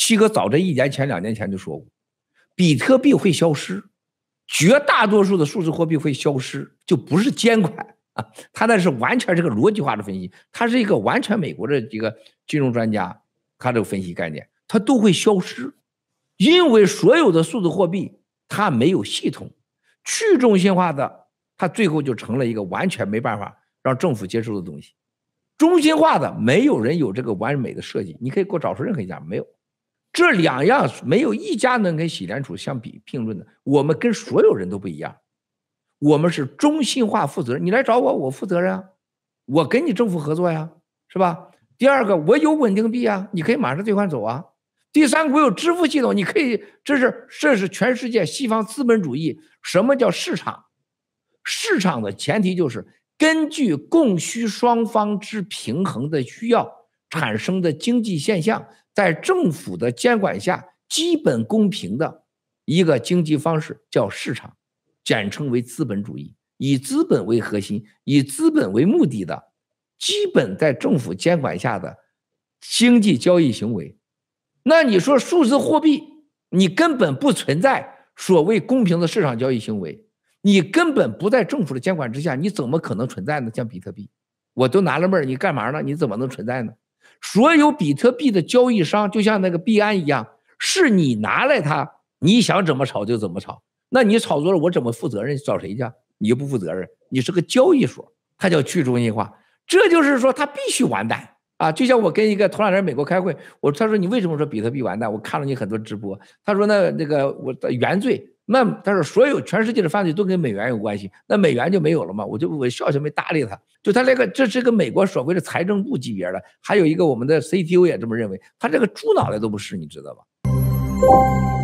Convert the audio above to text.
七哥早在一年前、两年前就说过，比特币会消失，绝大多数的数字货币会消失，就不是监管啊。他那是完全是个逻辑化的分析，他是一个完全美国的一个金融专家，他这个分析概念，他都会消失，因为所有的数字货币它没有系统，去中心化的，它最后就成了一个完全没办法让政府接受的东西。中心化的，没有人有这个完美的设计，你可以给我找出任何一家没有。这两样没有一家能跟洗联储相比并论的。我们跟所有人都不一样，我们是中心化负责任。你来找我，我负责任啊，我跟你政府合作呀，是吧？第二个，我有稳定币啊，你可以马上兑换走啊。第三，我有支付系统，你可以这是这是全世界西方资本主义什么叫市场？市场的前提就是根据供需双方之平衡的需要。产生的经济现象，在政府的监管下，基本公平的一个经济方式叫市场，简称为资本主义，以资本为核心，以资本为目的的基本在政府监管下的经济交易行为。那你说数字货币，你根本不存在所谓公平的市场交易行为，你根本不在政府的监管之下，你怎么可能存在呢？像比特币，我都纳了闷儿，你干嘛呢？你怎么能存在呢？所有比特币的交易商就像那个币安一样，是你拿来它，你想怎么炒就怎么炒。那你炒作了，我怎么负责任？找谁去？你又不负责任，你是个交易所，它叫去中心化，这就是说它必须完蛋啊！就像我跟一个头两天美国开会，我他说你为什么说比特币完蛋？我看了你很多直播，他说那那个我的原罪。那他说所有全世界的犯罪都跟美元有关系，那美元就没有了嘛？我就我笑笑没搭理他，就他那个这是个美国所谓的财政部级别的，还有一个我们的 CTO 也这么认为，他这个猪脑袋都不是，你知道吧？